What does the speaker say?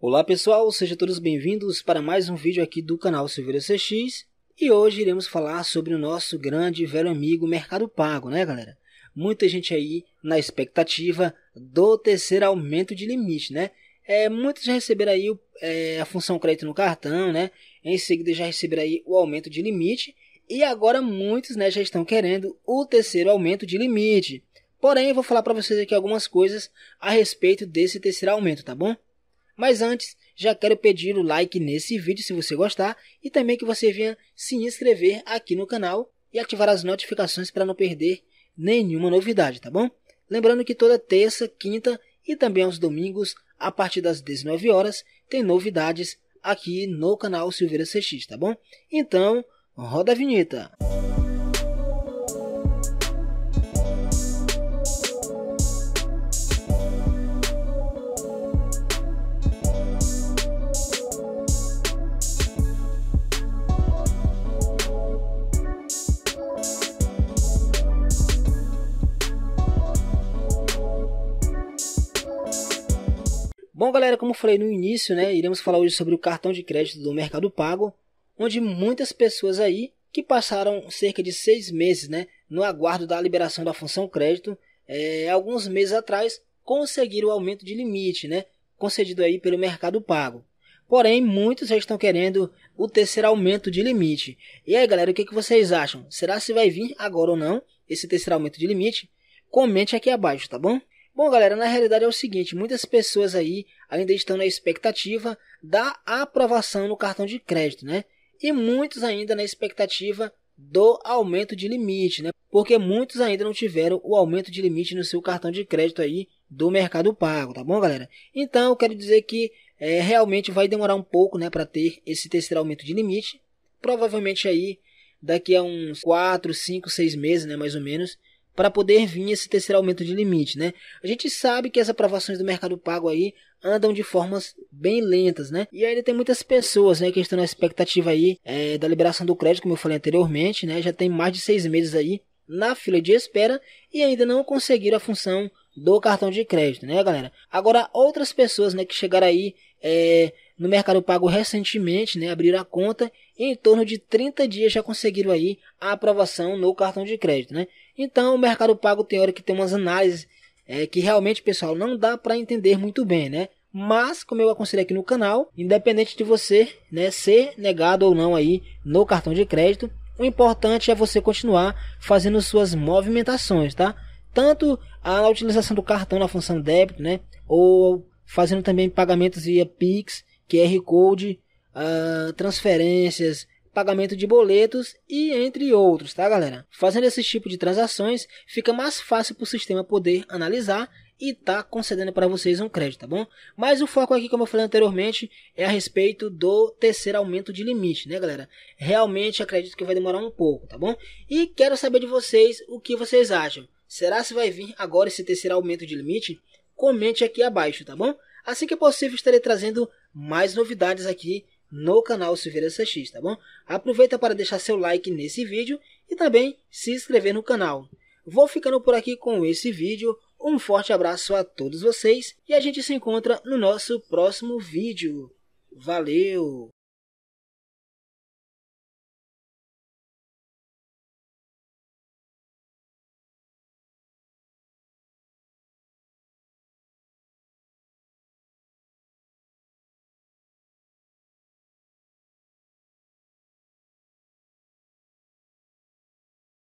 Olá pessoal, sejam todos bem-vindos para mais um vídeo aqui do canal Silveira CX e hoje iremos falar sobre o nosso grande velho amigo Mercado Pago, né galera? Muita gente aí na expectativa do terceiro aumento de limite, né? É, muitos já receberam aí é, a função crédito no cartão, né? Em seguida já receberam aí o aumento de limite e agora muitos né, já estão querendo o terceiro aumento de limite. Porém, eu vou falar para vocês aqui algumas coisas a respeito desse terceiro aumento, tá bom? Mas antes, já quero pedir o like nesse vídeo se você gostar e também que você venha se inscrever aqui no canal e ativar as notificações para não perder nenhuma novidade, tá bom? Lembrando que toda terça, quinta e também aos domingos, a partir das 19 horas, tem novidades aqui no canal Silveira CX, tá bom? Então, roda a vinheta. Bom, galera, como falei no início, né, iremos falar hoje sobre o cartão de crédito do Mercado Pago, onde muitas pessoas aí que passaram cerca de seis meses, né, no aguardo da liberação da função crédito, é, alguns meses atrás conseguiram o aumento de limite, né, concedido aí pelo Mercado Pago. Porém, muitos já estão querendo o terceiro aumento de limite. E aí, galera, o que, que vocês acham? Será se vai vir agora ou não esse terceiro aumento de limite? Comente aqui abaixo, tá bom? Bom, galera, na realidade é o seguinte: muitas pessoas aí ainda estão na expectativa da aprovação no cartão de crédito, né? E muitos ainda na expectativa do aumento de limite, né? Porque muitos ainda não tiveram o aumento de limite no seu cartão de crédito aí do Mercado Pago, tá bom, galera? Então, eu quero dizer que é, realmente vai demorar um pouco, né, para ter esse terceiro aumento de limite. Provavelmente aí daqui a uns 4, 5, 6 meses, né, mais ou menos, para poder vir esse terceiro aumento de limite, né? A gente sabe que as aprovações do mercado pago aí andam de formas bem lentas, né? E ainda tem muitas pessoas, né, que estão na expectativa aí é, da liberação do crédito, como eu falei anteriormente, né? Já tem mais de seis meses aí na fila de espera e ainda não conseguiram a função do cartão de crédito, né, galera? Agora, outras pessoas, né, que chegaram aí é, no Mercado Pago recentemente, né, abriram a conta e em torno de 30 dias já conseguiram aí a aprovação no cartão de crédito, né? Então, o Mercado Pago tem hora que tem umas análises é, que realmente, pessoal, não dá para entender muito bem, né? Mas, como eu aconselho aqui no canal, independente de você né, ser negado ou não aí no cartão de crédito, o importante é você continuar fazendo suas movimentações, tá? Tanto a utilização do cartão na função débito, né? Ou fazendo também pagamentos via Pix QR Code, uh, transferências, pagamento de boletos e entre outros, tá galera? Fazendo esse tipo de transações, fica mais fácil para o sistema poder analisar e tá concedendo para vocês um crédito, tá bom? Mas o foco aqui, como eu falei anteriormente, é a respeito do terceiro aumento de limite, né, galera? Realmente acredito que vai demorar um pouco, tá bom? E quero saber de vocês o que vocês acham. Será se vai vir agora esse terceiro aumento de limite? Comente aqui abaixo, tá bom? Assim que possível, estarei trazendo mais novidades aqui no canal Silveira CX, tá bom? Aproveita para deixar seu like nesse vídeo e também se inscrever no canal. Vou ficando por aqui com esse vídeo. Um forte abraço a todos vocês e a gente se encontra no nosso próximo vídeo. Valeu!